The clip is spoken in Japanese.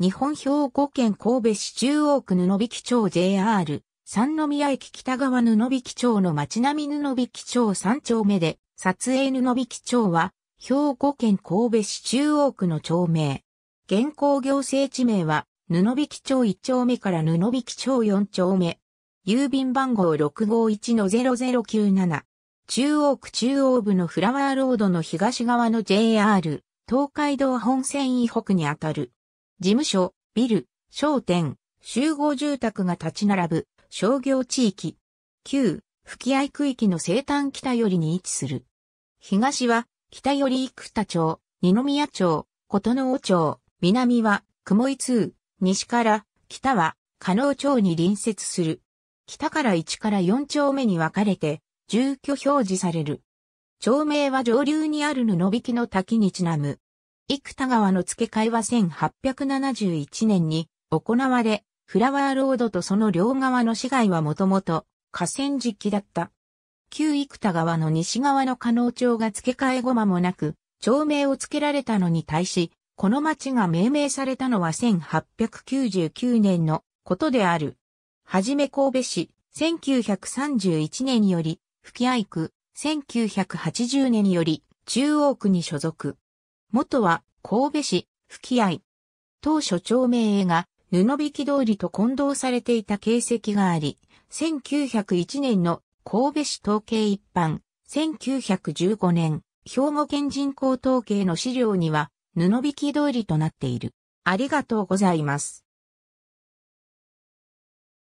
日本兵庫県神戸市中央区布引町 JR、三宮駅北側布引町の町並み布引町3丁目で、撮影布引町は、兵庫県神戸市中央区の町名。現行行政地名は、布引町1丁目から布引町4丁目。郵便番号651-0097。中央区中央部のフラワーロードの東側の JR、東海道本線以北にあたる。事務所、ビル、商店、集合住宅が立ち並ぶ商業地域。旧、吹合区域の西端北寄りに位置する。東は、北寄り生田町、二宮町、琴ノ尾町、南は、雲井通、西から、北は、加納町に隣接する。北から1から4丁目に分かれて、住居表示される。町名は上流にある布引の滝にちなむ。生田川の付け替えは1871年に行われ、フラワーロードとその両側の市街はもともと河川敷だった。旧生田川の西側の加納町が付け替えごまもなく、町名を付けられたのに対し、この町が命名されたのは1899年のことである。はじめ神戸市、1931年より、吹合区、1980年より、中央区に所属。元は神戸市、吹合。当初町名が布引き通りと混同されていた形跡があり、1901年の神戸市統計一般、1915年、兵庫県人口統計の資料には、布引き通りとなっている。ありがとうございます。